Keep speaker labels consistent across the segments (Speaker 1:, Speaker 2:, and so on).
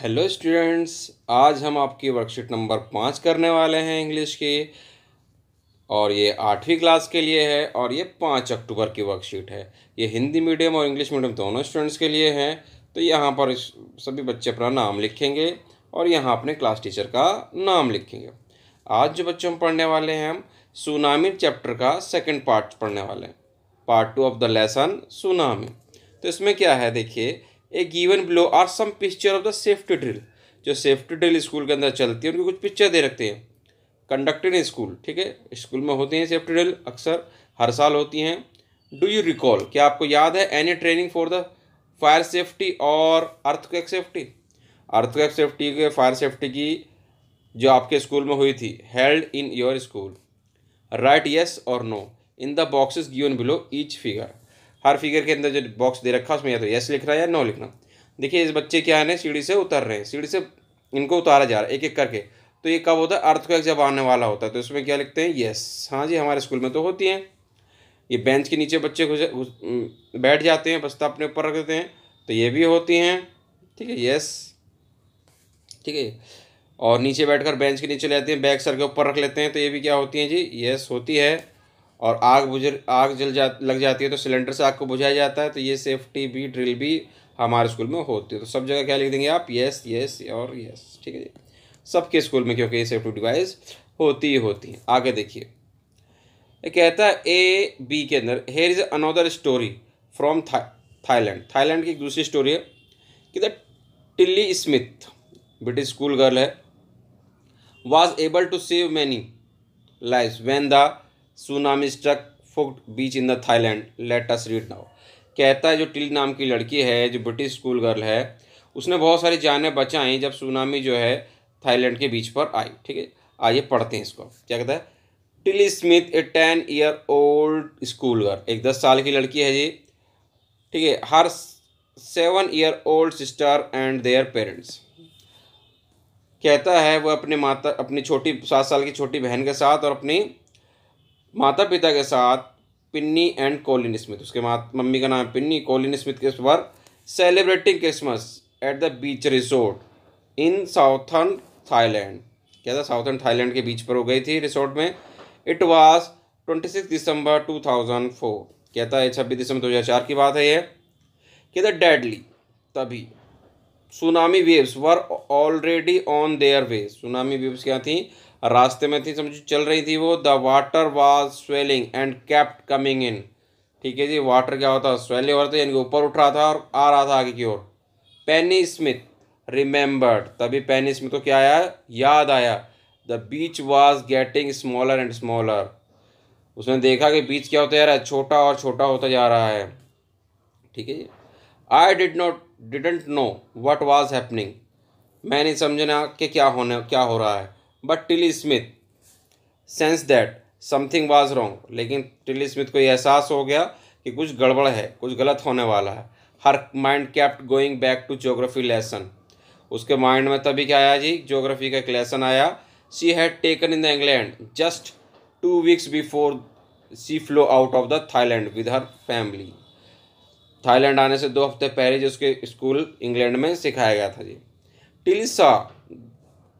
Speaker 1: hello students आज हम आपकी वर्कशीट नंबर पाँच करने वाले हैं इंग्लिश की और ये आठवीं क्लास के लिए है और ये पाँच अक्टूबर की वर्कशीट है ये हिंदी मीडियम और इंग्लिश मीडियम दोनों स्टूडेंट्स के लिए हैं तो यहाँ पर सभी बच्चे अपना नाम लिखेंगे और यहाँ अपने क्लास टीचर का नाम लिखेंगे आज जो बच्चों हम पढ़ने वाले हैं हम सुनामी चैप्टर का सेकेंड पार्ट पढ़ने वाले हैं part two of the lesson tsunami तो इसमें क्या है देखिए a given below are some picture of the safety drill जो सेफ्टी ड्रिल स्कूल के अंदर चलती है उनकी कुछ पिक्चर दे रखते हैं कंडक्टेड स्कूल ठीक है स्कूल में होती हैं सेफ्टी ड्रिल अक्सर हर साल होती हैं डू यू रिकॉल क्या आपको याद है any training for the fire safety और earth earthquake safety earth earthquake safety के फायर सेफ्टी की जो आपके स्कूल में हुई थी held in your school right yes और no in the boxes given below each figure हर फिगर के अंदर जो बॉक्स दे रखा है उसमें या तो यस है या नो लिखना देखिए इस बच्चे क्या है ना सीढ़ी से उतर रहे हैं सीढ़ी से इनको उतारा जा रहा है एक एक करके तो ये कब होता है अर्थ को जब आने वाला होता है तो इसमें क्या लिखते हैं यस हाँ जी हमारे स्कूल में तो होती हैं ये बेंच के नीचे बच्चे घुस बैठ जाते हैं बस्ता अपने ऊपर रख देते हैं तो ये भी होती हैं ठीक है यस ठीक है और नीचे बैठकर बेंच के नीचे लेते हैं बैग सर के ऊपर रख लेते हैं तो ये भी क्या होती हैं जी यस होती है और आग बुझ आग जल जा लग जाती है तो सिलेंडर से आग को बुझाया जाता है तो ये सेफ्टी भी ड्रिल भी हमारे स्कूल में होती है तो सब जगह क्या लिख देंगे आप यस यस और यस ठीक है जी सबके स्कूल में क्योंकि ये सेफ्टी डिवाइस होती ही होती है आगे देखिए कहता है ए बी के अंदर here is another story from Thailand Thailand की एक दूसरी स्टोरी है कि the Tilly Smith British school girl है was able to save many life when the tsunami struck Phuket beach in the Thailand let us read now कहता है जो till नाम की लड़की है जो ब्रिटिश स्कूल गर्ल है उसने बहुत सारी जानें बचाई जब सुनामी जो है थाईलैंड के बीच पर आई ठीक है आइए पढ़ते हैं इसको क्या कहता है Tilly Smith a ten year old school girl एक दस साल की लड़की है जी ठीक है her seven year old sister and their parents कहता है वह अपने माता अपनी छोटी सात साल की छोटी बहन के साथ और अपनी माता पिता के साथ पिन्नी एंड कोलिन स्मिथ उसके मम्मी का नाम पिन्नी कोलिन स्मिथ के बार celebrating Christmas at the beach resort in southern Thailand क्या था साउथर्न थाईलैंड के बीच पर हो गई थी रिसोर्ट में it was twenty six December two thousand four कहता है छब्बीस दिसंबर दो हज़ार चार की बात है ये कहता डेडली तभी tsunami waves were already on their way tsunami waves क्या थी रास्ते में थी समझो चल रही थी वो the water was swelling and kept coming in ठीक है जी वाटर क्या होता है स्वेलिंग हो रहा था यानी कि ऊपर उठ रहा था और आ रहा था आगे की ओर पेनी स्मिथ रिमेंबर्ड तभी पेनी स्मिथ को क्या आया याद आया the beach was getting smaller and smaller उसने देखा कि बीच क्या होता जा रहा है छोटा और छोटा होता जा रहा है ठीक है जी I did not didn't know what was happening मैं नहीं समझना कि क्या होने क्या हो रहा है but Tilly Smith sensed that something was wrong लेकिन टिली स्मिथ को यह एहसास हो गया कि कुछ गड़बड़ है कुछ गलत होने वाला है her mind kept going back to geography lesson उसके माइंड में तभी क्या आया जी जोग्राफी का एक लेसन आया she had taken in the England just two weeks before she flew out of the Thailand with her family Thailand आने से दो हफ्ते पहले जो उसके स्कूल इंग्लैंड में सिखाया गया था जी टिली सा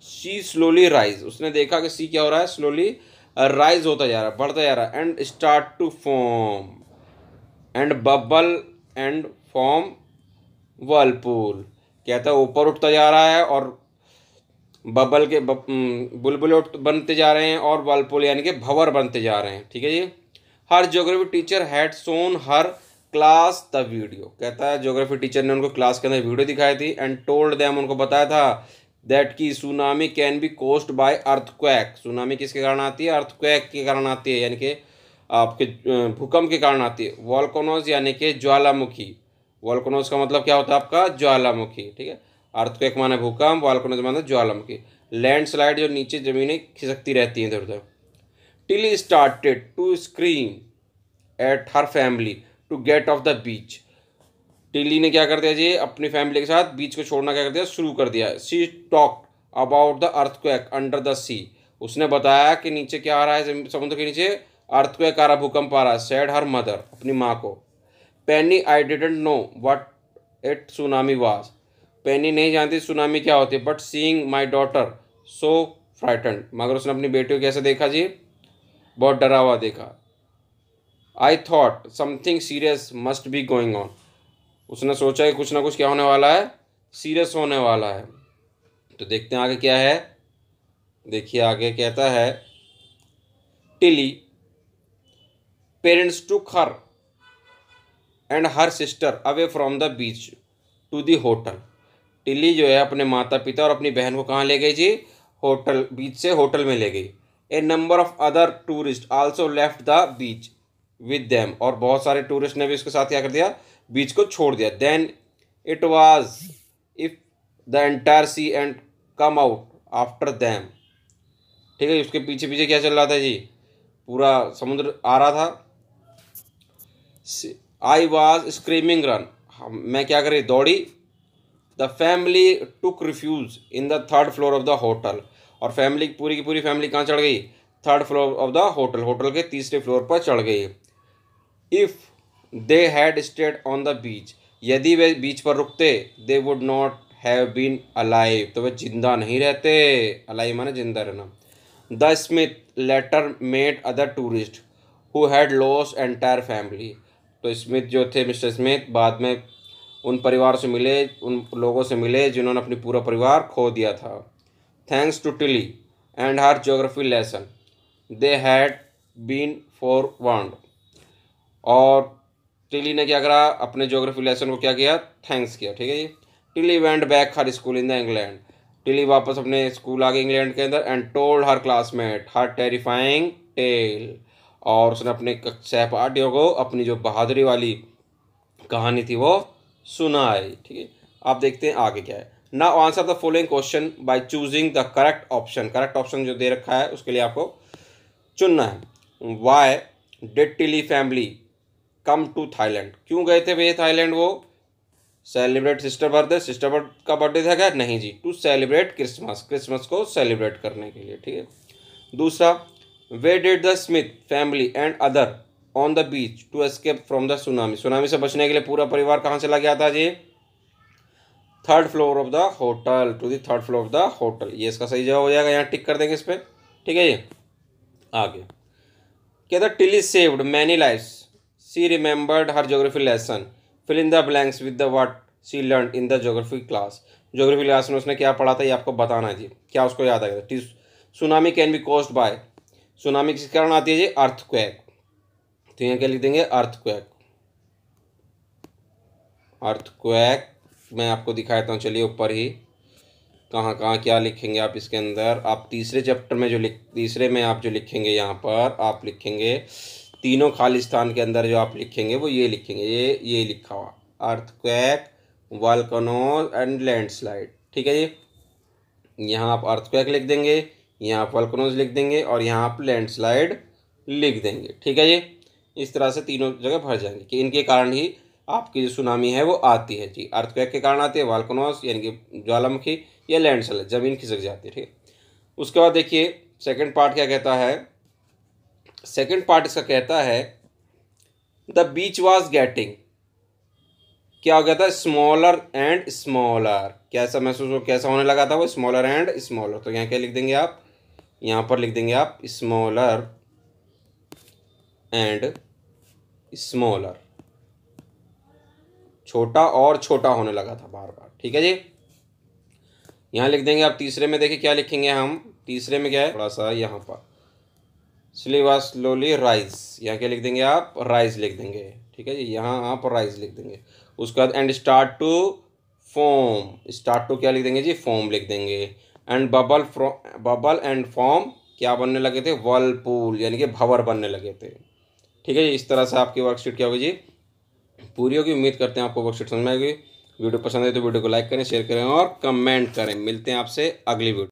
Speaker 1: सी स्लोली राइज उसने देखा कि सी क्या हो रहा है स्लोली राइज uh, होता जा रहा है बढ़ता जा रहा है and start to form and bubble and form whirlpool कहता है ऊपर उठता जा रहा है और बबल के um, बुलबुल बनते जा रहे हैं और वर्लपूल यानी कि भंवर बनते जा रहे हैं ठीक है जी her geography teacher had shown her class the video कहता है ज्योग्राफी टीचर ने उनको क्लास के अंदर वीडियो दिखाई थी एंड टोल्ड दैम उनको बताया था दैट की tsunami can be caused by earthquake tsunami किसके कारण आती है अर्थक्वैक के कारण आती है यानी कि आपके भूकंप के कारण आती है वॉल्कोनोज यानी कि ज्वालामुखी वॉल्कोनोज का मतलब क्या होता है आपका ज्वालामुखी ठीक है अर्थक्वैक माने भूकंप वॉल्कोनोज माने ज्वालामुखी लैंडस्लाइड जो नीचे ज़मीनें खिसकती रहती हैं इधर उधर Tilly started to scream at her family to get off the beach Tilly ने क्या कर दिया जी अपनी फैमिली के साथ बीच को छोड़ना क्या कर दिया शुरू कर दिया she talk about the earthquake under the sea उसने बताया कि नीचे क्या आ रहा है समुद्र के नीचे अर्थ क्वैक आ रहा भूकंप आ रहा है सैड हर मदर अपनी माँ को Penny I didn't know what it tsunami was Penny नहीं जानती सुनामी क्या होती है but seeing my daughter so frightened मगर उसने अपनी बेटी को कैसे देखा जी बहुत डरा हुआ देखा I thought something serious must be going on उसने सोचा कि कुछ ना कुछ क्या होने वाला है सीरियस होने वाला है तो देखते हैं आगे क्या है देखिए आगे कहता है Tilly parents to her and her sister away from the beach to the hotel Tilly जो है अपने माता पिता और अपनी बहन को कहाँ ले गई जी होटल बीच से होटल में ले गई a number of other tourist also left the beach with them और बहुत सारे टूरिस्ट ने भी उसके साथ क्या कर दिया बीच को छोड़ दिया then it was if the entire sea and come out after them ठीक है उसके पीछे पीछे क्या चल रहा था जी पूरा समुद्र आ रहा था आई वॉज स्क्रीमिंग रन मैं क्या करी दौड़ी the family took refuge in the third floor of the hotel और फैमिली पूरी की पूरी फैमिली कहाँ चढ़ गई third floor of the hotel hotel के तीसरे फ्लोर पर चढ़ गए if they had stayed on the beach यदि वे बीच पर रुकते they would not have been alive तो वे जिंदा नहीं रहते अलाइव माने जिंदा रहना the Smith later made other tourist who had lost entire family तो स्मिथ जो थे मिस्टर स्मिथ बाद में उन परिवार से मिले उन लोगों से मिले जिन्होंने अपनी पूरा परिवार खो दिया था thanks to Tilly and her geography lesson they had been forewarned और टिली ने क्या करा अपने जोग्राफी लेसन को क्या किया थैंक्स किया ठीक है जी Tilly went back her school in the England Tilly वापस अपने स्कूल आ गई इंग्लैंड के अंदर and told her classmate her terrifying tale और उसने अपने सहपाठियों को अपनी जो बहादुरी वाली कहानी थी वो सुनाई ठीक है आप देखते हैं आगे क्या है ना answer the following question by choosing the correct option correct option जो दे रखा है उसके लिए आपको चुनना है why did Tilly family come to Thailand क्यों गए थे भैया थाईलैंड वो celebrate sister birthday sister birth का बर्थडे था क्या नहीं जी टू सेलिब्रेट क्रिसमस क्रिसमस को सेलिब्रेट करने के लिए ठीक है दूसरा where did the Smith family and other on the beach to escape from the tsunami tsunami से बचने के लिए पूरा परिवार कहाँ चला गया था जी third floor of the hotel to the third floor of the hotel ये इसका सही जवाब हो जाएगा यहाँ टिक कर देंगे इस पर ठीक है जी आगे कहता is saved many life she remembered her geography lesson fill in the blanks with the what she learn in the geography class geography class में उसने क्या पढ़ा था ये आपको बताना है जी क्या उसको याद आएगा the tsunami can be caused by tsunami किस कारण आती है जी अर्थ क्वैक तो यहाँ क्या लिख देंगे अर्थ अर्थ क्वैक मैं आपको दिखाता हूँ चलिए ऊपर ही कहाँ कहाँ क्या लिखेंगे आप इसके अंदर आप तीसरे चैप्टर में जो लिख तीसरे में आप जो लिखेंगे यहाँ पर आप लिखेंगे तीनों खालिस्तान के अंदर जो आप लिखेंगे वो ये लिखेंगे ये ये लिखा हुआ अर्थक्वैक वालकनोज एंड लैंडस्लाइड ठीक है जी यहाँ आप अर्थक्वैक लिख देंगे यहाँ आप वालकनोज लिख देंगे और यहाँ आप स्लाइड लिख देंगे ठीक है जी इस तरह से तीनों जगह भर जाएंगे कि इनके कारण ही आपकी जो सुनामी है वो आती है जी अर्थक्वैक के कारण आती है वालकनोज यानी कि ज्वालामुखी या लैंड स्लाइड ज़मीन खिसक जाती है ठीक है उसके बाद देखिए सेकंड पार्ट क्या कहता है सेकंड पार्ट इसका कहता है द बीच वॉज गेटिंग क्या हो गया था स्मॉलर एंड स्मॉलर कैसा महसूस हो कैसा होने लगा था वो स्मॉलर एंड स्मॉलर तो यहाँ क्या लिख देंगे आप यहाँ पर लिख देंगे आप स्मॉलर एंड स्मॉलर छोटा और छोटा होने लगा था बार बार ठीक है जी यहाँ लिख देंगे आप तीसरे में देखिए क्या लिखेंगे हम तीसरे में क्या है थोड़ा सा यहाँ पर स्लीवा स्लोली राइज यहाँ क्या लिख देंगे आप राइज लिख देंगे ठीक है जी यहाँ आप राइज लिख देंगे उसके बाद and start to form start to क्या लिख देंगे जी फॉर्म लिख देंगे and bubble bubble and form क्या बनने लगे थे वर्लपूल यानी कि भवर बनने लगे थे ठीक है जी इस तरह से आपकी वर्कशीट क्या होगी जी पूरी होगी उम्मीद करते हैं आपको वर्कशीट समझ में आएगी वीडियो पसंद है तो वीडियो को लाइक करें शेयर करें और कमेंट करें मिलते हैं आपसे अगली वीडियो